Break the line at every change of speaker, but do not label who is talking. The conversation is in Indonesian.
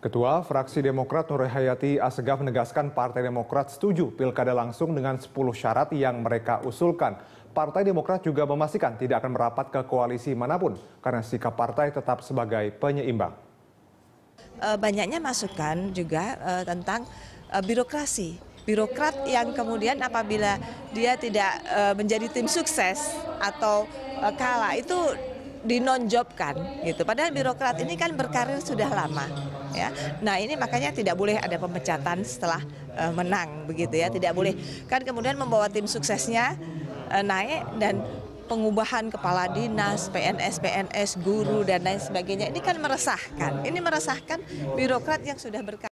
Ketua Fraksi Demokrat Nur Hayati Asegaf menegaskan Partai Demokrat setuju pilkada langsung dengan 10 syarat yang mereka usulkan. Partai Demokrat juga memastikan tidak akan merapat ke koalisi manapun karena sikap partai tetap sebagai penyeimbang.
E, banyaknya masukan juga e, tentang e, birokrasi. Birokrat yang kemudian apabila dia tidak menjadi tim sukses atau kalah itu dinonjobkan gitu. Padahal birokrat ini kan berkarir sudah lama ya. Nah, ini makanya tidak boleh ada pemecatan setelah uh, menang begitu ya, tidak boleh. Kan kemudian membawa tim suksesnya uh, naik dan pengubahan kepala dinas, PNS, PNS, guru dan lain sebagainya. Ini kan meresahkan. Ini meresahkan
birokrat yang sudah berkarir